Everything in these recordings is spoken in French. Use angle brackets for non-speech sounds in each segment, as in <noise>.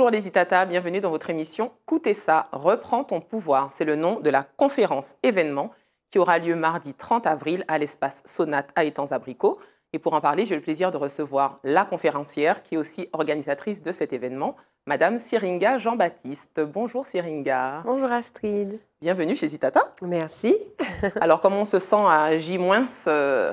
Bonjour les Itata, bienvenue dans votre émission Coutez ça, reprends ton pouvoir. C'est le nom de la conférence événement qui aura lieu mardi 30 avril à l'espace Sonate à Étangs-Abricots. Et pour en parler, j'ai le plaisir de recevoir la conférencière qui est aussi organisatrice de cet événement, Madame Siringa Jean-Baptiste. Bonjour Siringa. Bonjour Astrid. Bienvenue chez Itata. Merci. Alors comment on se sent à J- moins euh,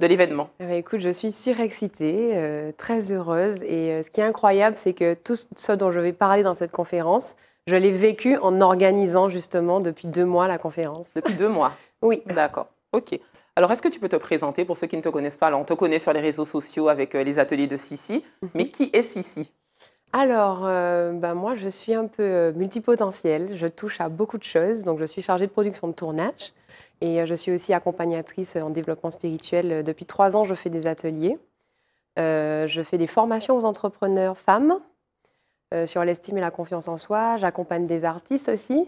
de l'événement eh ben, Écoute, je suis surexcitée, euh, très heureuse. Et euh, ce qui est incroyable, c'est que tout ce dont je vais parler dans cette conférence, je l'ai vécu en organisant justement depuis deux mois la conférence. Depuis deux mois <laughs> Oui. D'accord. OK. Alors, est-ce que tu peux te présenter pour ceux qui ne te connaissent pas Alors, on te connaît sur les réseaux sociaux avec euh, les ateliers de Sissi, mhm. mais qui est Sissi alors, euh, bah, moi, je suis un peu euh, multipotentielle. Je touche à beaucoup de choses. Donc, je suis chargée de production de tournage et euh, je suis aussi accompagnatrice en développement spirituel. Depuis trois ans, je fais des ateliers. je fais des formations aux entrepreneurs femmes sur l'estime et la confiance en soi. J'accompagne des artistes aussi.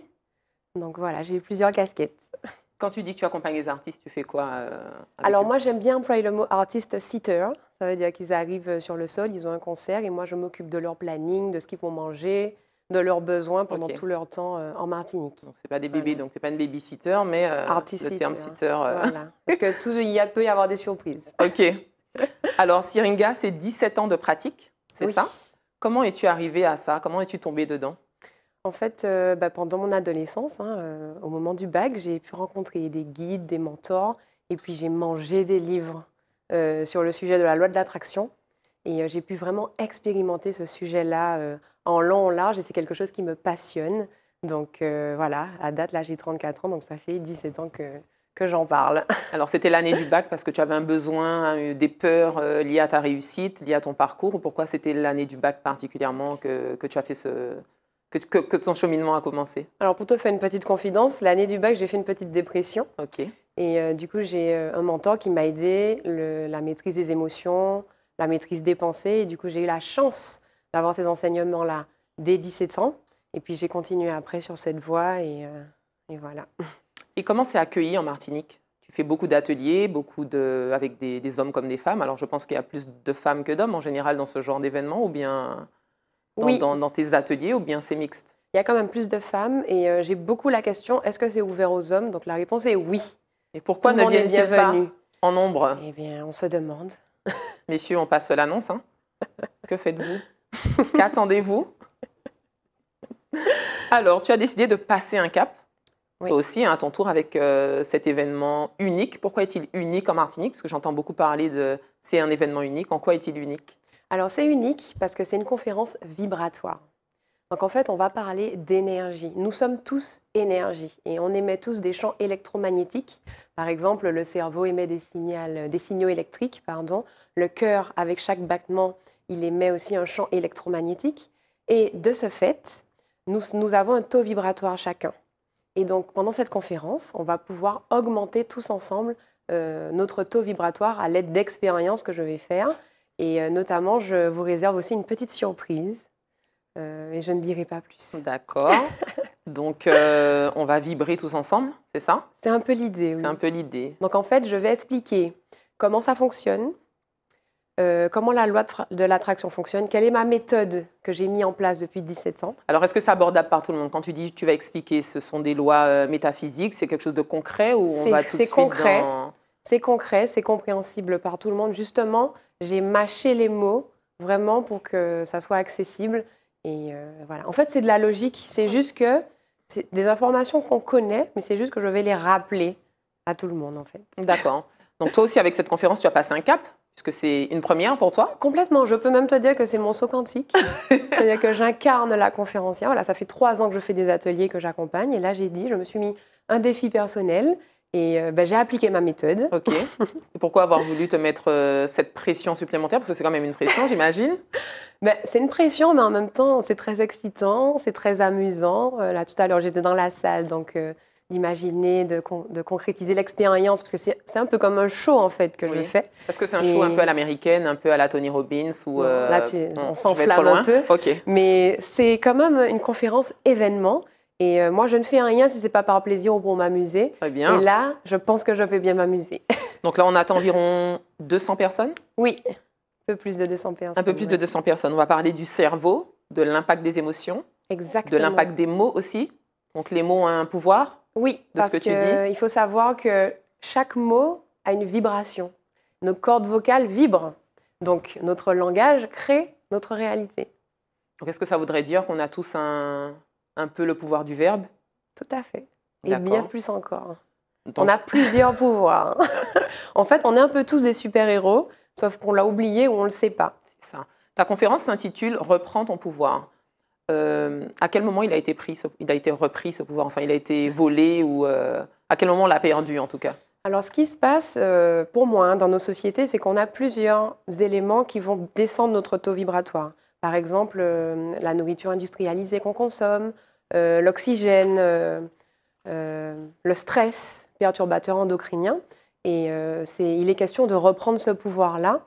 Donc voilà, j'ai plusieurs casquettes. <laughs> Quand tu dis que tu accompagnes les artistes, tu fais quoi euh, Alors moi, j'aime bien employer le mot artiste sitter. Ça veut dire qu'ils arrivent euh, sur le sol, ils ont un concert et moi, je m'occupe de leur planning, de ce qu'ils vont manger, de leurs besoins pendant tout leur temps euh, en Martinique. Donc c'est pas des bébés, donc c'est pas une babysitter, mais le terme sitter. Parce que y peut y avoir des surprises. <laughs> Ok. Alors siringa c'est 17 ans de pratique, c'est ça Comment es-tu arrivée à ça Comment es-tu tombée dedans en fait, euh, bah, pendant mon adolescence, hein, euh, au moment du bac, j'ai pu rencontrer des guides, des mentors, et puis j'ai mangé des livres euh, sur le sujet de la loi de l'attraction. Et j'ai pu vraiment expérimenter ce sujet-là en long, en large, et c'est quelque chose qui me passionne. Donc voilà, à date, là, j'ai 34 ans, donc ça fait 17 ans que, que j'en parle. <laughs> Alors, c'était l'année du bac parce que tu avais un besoin, des peurs liées à ta réussite, liées à ton parcours, ou pourquoi c'était l'année du bac particulièrement que tu as fait ce, que, ton cheminement a commencé Alors pour te faire une petite confidence, l'année du bac, j'ai fait une petite dépression. Ok. Et euh, du coup, j'ai euh, un mentor qui m'a aidé, la maîtrise des émotions, la maîtrise des pensées. Et du coup, j'ai eu la chance d'avoir ces enseignements-là dès 17 ans. Et puis j'ai continué après sur cette voie et, euh, voilà. <laughs> Et comment c'est accueilli en Martinique Tu fais beaucoup d'ateliers, beaucoup de, avec des, des, hommes comme des femmes. Alors je pense qu'il y a plus de femmes que d'hommes en général dans ce genre d'événement ou bien dans, tes ateliers ou bien c'est mixte Il y a quand même plus de femmes et euh, j'ai beaucoup la question est-ce que c'est ouvert aux hommes Donc la réponse est oui. Et pourquoi ne viennent-ils pas en nombre Eh bien, on se demande. <laughs> Messieurs, on passe l'annonce. Hein. <laughs> que faites-vous Qu'attendez-vous Alors, tu as décidé de passer un cap. Toi aussi, hein, à ton tour avec euh, cet événement unique. Pourquoi est-il unique en Martinique Parce que j'entends beaucoup parler de c'est un événement unique. En quoi est-il unique alors c'est unique parce que c'est une conférence vibratoire. Donc en fait, on va parler d'énergie. Nous sommes tous énergie et on émet tous des champs électromagnétiques. Par exemple, le cerveau émet des, signaux, électriques, pardon. Le cœur, avec chaque battement, il émet aussi un champ électromagnétique. Et de ce fait, nous, avons un taux vibratoire chacun. Et donc pendant cette conférence, on va pouvoir augmenter tous ensemble euh, notre taux vibratoire à l'aide d'expériences que je vais faire et euh, notamment, je vous réserve aussi une petite surprise. Euh, et je ne dirai pas plus. D'accord. <laughs> Donc, euh, on va vibrer tous ensemble, c'est ça C'est un peu l'idée. Oui. C'est un peu l'idée. Donc, en fait, je vais expliquer comment ça fonctionne, euh, comment la loi de l'attraction fonctionne, quelle est ma méthode que j'ai mise en place depuis 17 ans. Alors, est-ce que c'est abordable par tout le monde Quand tu dis tu vas expliquer, ce sont des lois métaphysiques, c'est quelque chose de concret ou on va tout concret. C'est concret, c'est compréhensible par tout le monde. Justement, j'ai mâché les mots vraiment pour que ça soit accessible. Et euh, voilà. En fait, c'est de la logique. C'est juste que c'est des informations qu'on connaît, mais c'est juste que je vais les rappeler à tout le monde, en fait. D'accord. Donc toi aussi, avec cette conférence, tu as passé un cap puisque c'est une première pour toi Complètement. Je peux même te dire que c'est mon saut quantique. <laughs> C'est-à-dire que j'incarne la conférencière. Voilà, ça fait trois ans que je fais des ateliers que j'accompagne. Et là, j'ai dit, je me suis mis un défi personnel. Et euh, bah, j'ai appliqué ma méthode. Ok. pourquoi avoir voulu te mettre euh, cette pression supplémentaire Parce que c'est quand même une pression, j'imagine. <laughs> Bah, c'est une pression, mais en même temps, c'est très excitant, c'est très amusant. Euh, là, tout à l'heure, j'étais dans la salle, donc d'imaginer, de, de, concrétiser l'expérience, parce que c'est un peu comme un show, en fait, que je fais. Parce que c'est un show un peu à l'américaine, un peu à la Tony Robbins, ou... Là, hmm, on, s'en s'enflamme un peu. Mais c'est quand même une conférence événement. Et euh, moi, je ne fais rien si ce n'est pas par plaisir ou pour m'amuser. Très bien. Et là, je pense que je vais bien m'amuser. <laughs> Donc là, on attend environ 200 personnes Oui, un peu plus de 200 personnes. Un peu plus de 200 personnes. On va parler du cerveau, de l'impact des émotions. Exactement. De l'impact des mots aussi. Donc les mots ont un pouvoir Oui, de parce ce que, que, tu dis. il faut savoir que chaque mot a une vibration. Nos cordes vocales vibrent. Donc notre langage crée notre réalité. Donc est-ce que ça voudrait dire qu'on a tous un un peu le pouvoir du verbe Tout à fait. Et bien plus encore. On a plusieurs pouvoirs. <laughs> en fait, on est un peu tous des super-héros, sauf qu'on l'a oublié ou on ne le sait pas. ça. Ta conférence s'intitule Reprends ton pouvoir. Euh, à quel moment il a été pris, il a été repris ce pouvoir Enfin, il a été volé ou euh, à quel moment on l'a perdu en tout cas Alors, ce qui se passe euh, pour moi hein, dans nos sociétés, c'est qu'on a plusieurs éléments qui vont descendre notre taux vibratoire. Par exemple, euh, la nourriture industrialisée qu'on consomme, euh, l'oxygène, euh, le stress perturbateur endocrinien. Et il est question de reprendre ce pouvoir-là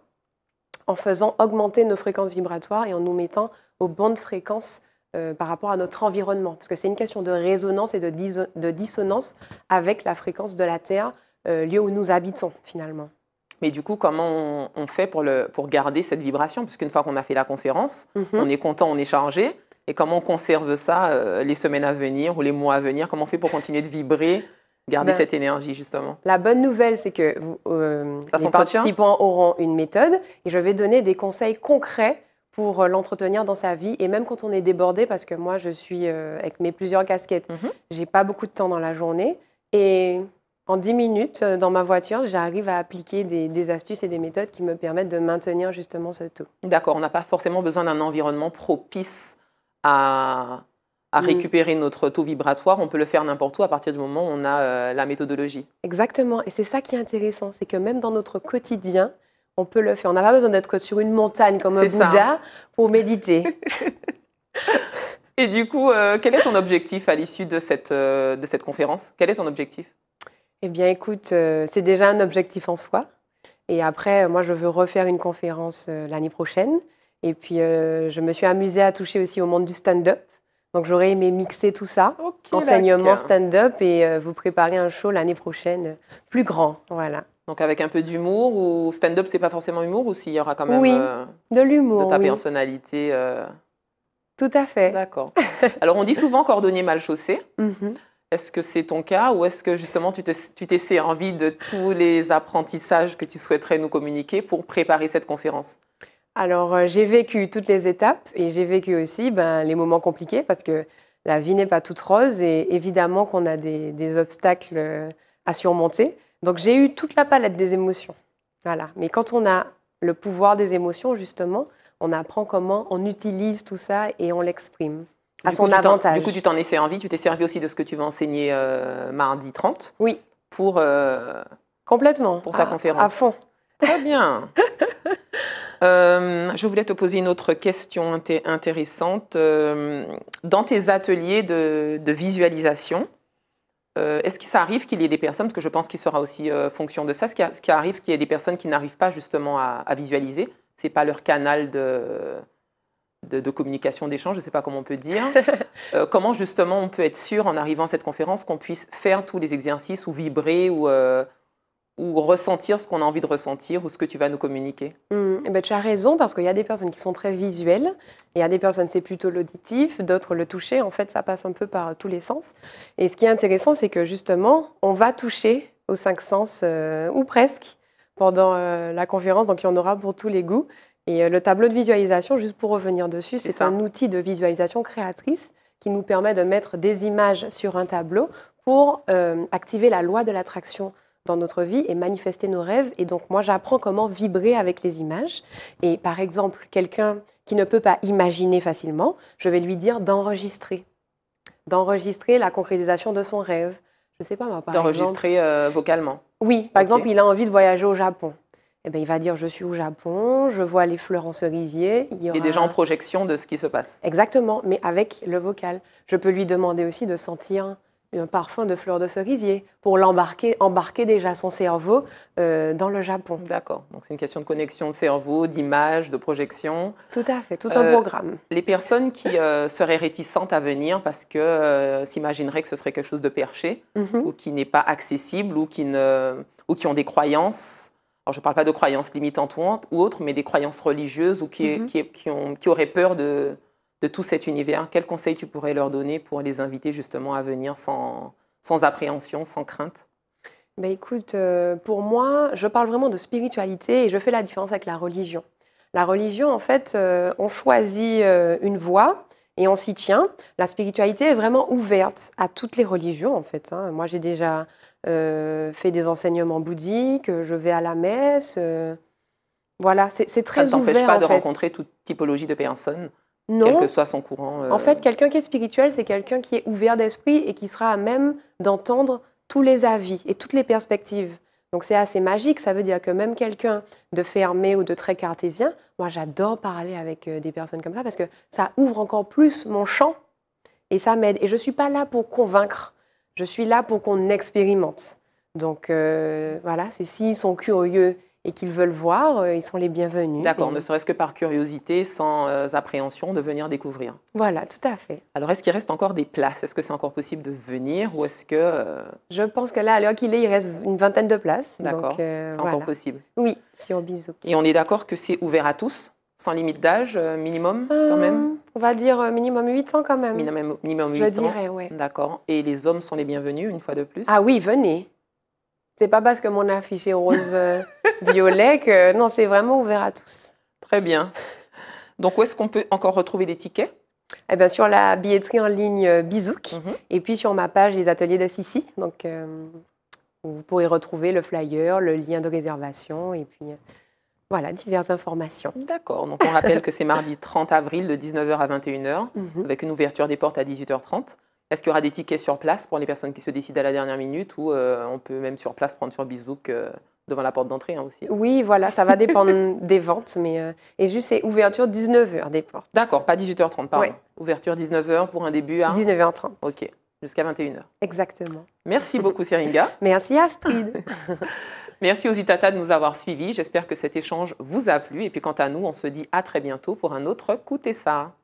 en faisant augmenter nos fréquences vibratoires et en nous mettant aux bandes fréquences par rapport à notre environnement. Parce que c'est une question de résonance et de, dissonance avec la fréquence de la Terre, lieu où nous habitons finalement. Mais du coup, comment on, fait pour, le, pour garder cette vibration Parce qu'une fois qu'on a fait la conférence, mhm. on est content, on est chargé. Et comment on conserve ça euh, les semaines à venir ou les mois à venir Comment on fait pour continuer de vibrer garder ben, cette énergie justement La bonne nouvelle, c'est que vous, euh, les participants auront une méthode et je vais donner des conseils concrets pour euh, l'entretenir dans sa vie et même quand on est débordé, parce que moi je suis avec mes plusieurs casquettes, je mhm. n'ai j'ai pas beaucoup de temps dans la journée et en 10 minutes euh, dans ma voiture, j'arrive à appliquer des, astuces et des méthodes qui me permettent de maintenir justement ce taux. D'accord, on n'a pas forcément besoin d'un environnement propice à, mm. récupérer notre taux vibratoire. On peut le faire n'importe où à partir du moment où on a euh, la méthodologie. Exactement, et c'est ça qui est intéressant, c'est que même dans notre quotidien, on peut le faire. On n'a pas besoin d'être sur une montagne comme un Bouddha pour méditer. <laughs> <laughs> et du coup, euh, quel est ton objectif à l'issue de cette, de cette conférence Quel est ton objectif eh bien, écoute, euh, c'est déjà un objectif en soi. Et après, euh, moi, je veux refaire une conférence euh, l'année prochaine. Et puis, je me suis amusée à toucher aussi au monde du stand-up. Donc, j'aurais aimé mixer tout ça, enseignement, stand-up, et vous préparer un show l'année prochaine plus grand. Voilà. Donc, avec un peu d'humour, ou stand-up, c'est pas forcément humour, ou s'il y aura quand même oui, de l'humour. De ta personnalité. Tout à fait. D'accord. Alors, on dit souvent cordonnier mal chaussé. <laughs> Mhm. Est-ce que c'est ton cas ou est-ce que justement tu t'es envie de tous les apprentissages que tu souhaiterais nous communiquer pour préparer cette conférence alors, euh, j'ai vécu toutes les étapes et j'ai vécu aussi ben, les moments compliqués parce que la vie n'est pas toute rose et évidemment qu'on a des, obstacles euh, à surmonter. Donc, j'ai eu toute la palette des émotions. Voilà. Mais quand on a le pouvoir des émotions, justement, on apprend comment on utilise tout ça et on l'exprime à du son coup, avantage. Du coup, tu t'en es servi. Tu t'es servi aussi de ce que tu vas enseigner euh, mardi 30. Oui. Pour. Euh, Complètement. Pour ta conférence. À fond. Très bien. <laughs> Euh, je voulais te poser une autre question intéressante. Dans tes ateliers de, visualisation, est-ce que ça arrive qu'il y ait des personnes, parce que je pense qu'il sera aussi fonction de ça, ce qui arrive qu'il y ait des personnes qui n'arrivent pas justement à, à visualiser C'est pas leur canal de de, communication, d'échange, je ne sais pas comment on peut dire. <laughs> Euh, comment justement on peut être sûr en arrivant à cette conférence qu'on puisse faire tous les exercices ou vibrer ou, euh, ressentir ce qu'on a envie de ressentir ou ce que tu vas nous communiquer mmh. eh ben, Tu as raison parce qu'il y a des personnes qui sont très visuelles, il y a des personnes c'est plutôt l'auditif, d'autres le toucher, en fait ça passe un peu par tous les sens. Et ce qui est intéressant c'est que justement on va toucher aux cinq sens euh, ou presque pendant la conférence, donc il y en aura pour tous les goûts. Et euh, le tableau de visualisation, juste pour revenir dessus, c'est un outil de visualisation créatrice qui nous permet de mettre des images sur un tableau pour euh, activer la loi de l'attraction dans notre vie et manifester nos rêves. Et donc moi, j'apprends comment vibrer avec les images. Et par exemple, quelqu'un qui ne peut pas imaginer facilement, je vais lui dire d'enregistrer. D'enregistrer la concrétisation de son rêve. Je sais pas, moi, par exemple. D'enregistrer euh, vocalement. Oui, par exemple, il a envie de voyager au Japon. Eh ben, il va dire je suis au Japon, je vois les fleurs en cerisier. Il, est déjà en projection de ce qui se passe. Exactement, mais avec le vocal. Je peux lui demander aussi de sentir un parfum de fleurs de cerisier pour l'embarquer, embarquer déjà son cerveau euh, dans le Japon. D'accord. Donc c'est une question de connexion de cerveau, d'image, de projection. Tout à fait, tout un euh, programme. Les personnes qui euh, seraient réticentes à venir parce que s'imagineraient que ce serait quelque chose de perché mhm. ou qui n'est pas accessible ou qui, ne, ou qui ont des croyances alors je ne parle pas de croyances limitantes ou autres, mais des croyances religieuses ou mhm. qui, ont, qui auraient peur de, de, tout cet univers. Quel conseil tu pourrais leur donner pour les inviter justement à venir sans, sans appréhension, sans crainte Ben Écoute, euh, pour moi, je parle vraiment de spiritualité et je fais la différence avec la religion. La religion, en fait, euh, on choisit euh, une voie et on s'y tient. La spiritualité est vraiment ouverte à toutes les religions, en fait. Hein. Moi, j'ai déjà euh, fait des enseignements bouddhiques, je vais à la messe. Euh, voilà, c'est très Ça ouvert. Ça ne pas de rencontrer toute typologie de personnes, quel que soit son courant. Euh. En fait, quelqu'un qui est spirituel, c'est quelqu'un qui est ouvert d'esprit et qui sera à même d'entendre tous les avis et toutes les perspectives. Donc c'est assez magique, ça veut dire que même quelqu'un de fermé ou de très cartésien, moi j'adore parler avec euh, des personnes comme ça parce que ça ouvre encore plus mon champ et ça m'aide. Et je ne suis pas là pour convaincre, je suis là pour qu'on expérimente. Donc euh, voilà, c'est s'ils sont curieux et qu'ils veulent voir, euh, ils sont les bienvenus. D'accord, ne serait-ce que par curiosité, sans euh, appréhension, de venir découvrir. Voilà, tout à fait. Alors, est-ce qu'il reste encore des places Est-ce que c'est encore possible de venir ou est-ce que... Euh, Je pense que là, à l'heure qu'il est, il reste une vingtaine de places. D'accord, c'est encore possible. Oui, si on Bisou. Et on est d'accord que c'est ouvert à tous sans limite d'âge, minimum quand même On va dire minimum 800 quand même. Minimum, minimum Je dirais, oui. D'accord. Et les hommes sont les bienvenus, une fois de plus Ah oui, venez. C'est pas parce que mon affiche est rose-violet euh, <laughs> que non, c'est vraiment ouvert à tous. Très bien. Donc, où est-ce qu'on peut encore retrouver des tickets eh bien, sur la billetterie en ligne euh, Bizouk mhm. et puis sur ma page Les Ateliers de Donc, euh, vous pourrez retrouver le flyer, le lien de réservation et puis voilà, diverses informations. D'accord. Donc, on rappelle que c'est mardi 30 <laughs> avril de 19h à 21h mhm. avec une ouverture des portes à 18h30. Est-ce qu'il y aura des tickets sur place pour les personnes qui se décident à la dernière minute ou euh, on peut même sur place prendre sur Bizouk euh, devant la porte d'entrée hein, aussi hein? Oui, voilà, ça va dépendre <laughs> des ventes. mais euh, Et juste, c'est ouverture 19h des portes. D'accord, pas 18h30, pardon. Ouverture 19h pour un début à 19h30. OK, jusqu'à 21h. Exactement. Merci beaucoup, Syringa. <laughs> Merci, Astrid. <laughs> Merci aux Itata de nous avoir suivis. J'espère que cet échange vous a plu. Et puis, quant à nous, on se dit à très bientôt pour un autre Coutessa. ça.